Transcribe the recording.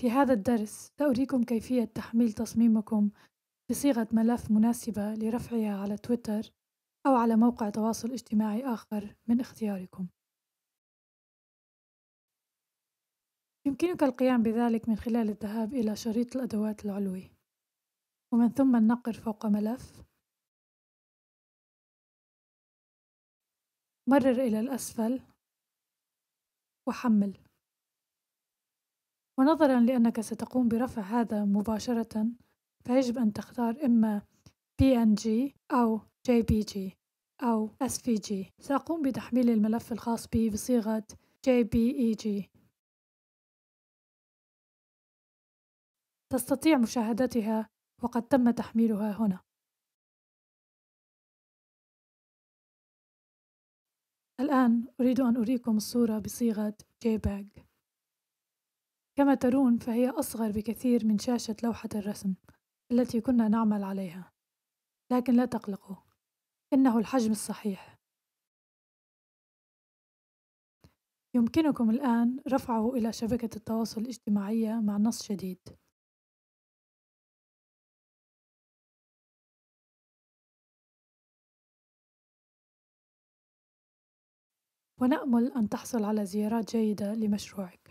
في هذا الدرس سأريكم كيفية تحميل تصميمكم بصيغة ملف مناسبة لرفعها على تويتر أو على موقع تواصل اجتماعي آخر من اختياركم. يمكنك القيام بذلك من خلال الذهاب إلى شريط الأدوات العلوي، ومن ثم النقر فوق ملف. مرر إلى الأسفل وحمل ونظرا لأنك ستقوم برفع هذا مباشرة فيجب أن تختار إما PNG أو JPG أو SVG سأقوم بتحميل الملف الخاص بي بصيغة JPEG تستطيع مشاهدتها وقد تم تحميلها هنا الآن أريد أن أريكم الصورة بصيغة JPEG كما ترون فهي أصغر بكثير من شاشة لوحة الرسم التي كنا نعمل عليها لكن لا تقلقوا إنه الحجم الصحيح يمكنكم الآن رفعه إلى شبكة التواصل الاجتماعية مع نص جديد ونأمل أن تحصل على زيارات جيدة لمشروعك